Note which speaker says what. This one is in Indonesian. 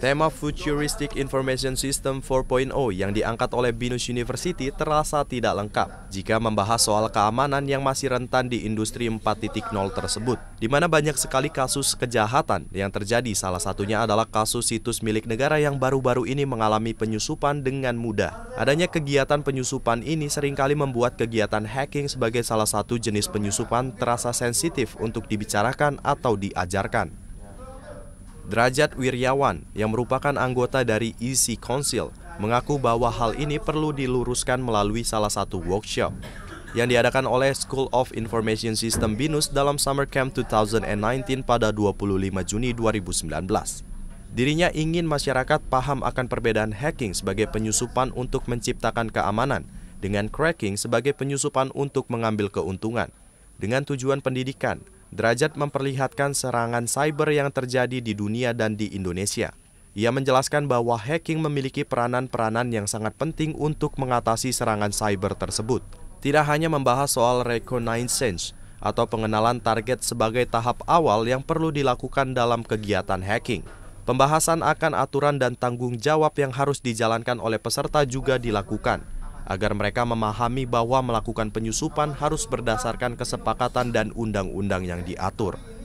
Speaker 1: Tema Futuristic Information System 4.0 yang diangkat oleh Binus University terasa tidak lengkap jika membahas soal keamanan yang masih rentan di industri 4.0 tersebut, di mana banyak sekali kasus kejahatan yang terjadi salah satunya adalah kasus situs milik negara yang baru-baru ini mengalami penyusupan dengan mudah. Adanya kegiatan penyusupan ini seringkali membuat kegiatan hacking sebagai salah satu jenis penyusupan terasa sensitif untuk dibicarakan atau diajarkan. Derajat Wiryawan, yang merupakan anggota dari EC Council, mengaku bahwa hal ini perlu diluruskan melalui salah satu workshop yang diadakan oleh School of Information System BINUS dalam Summer Camp 2019 pada 25 Juni 2019. Dirinya ingin masyarakat paham akan perbedaan hacking sebagai penyusupan untuk menciptakan keamanan dengan cracking sebagai penyusupan untuk mengambil keuntungan dengan tujuan pendidikan, Derajat memperlihatkan serangan cyber yang terjadi di dunia dan di Indonesia. Ia menjelaskan bahwa hacking memiliki peranan-peranan yang sangat penting untuk mengatasi serangan cyber tersebut. Tidak hanya membahas soal reconnaissance atau pengenalan target sebagai tahap awal yang perlu dilakukan dalam kegiatan hacking. Pembahasan akan aturan dan tanggung jawab yang harus dijalankan oleh peserta juga dilakukan agar mereka memahami bahwa melakukan penyusupan harus berdasarkan kesepakatan dan undang-undang yang diatur.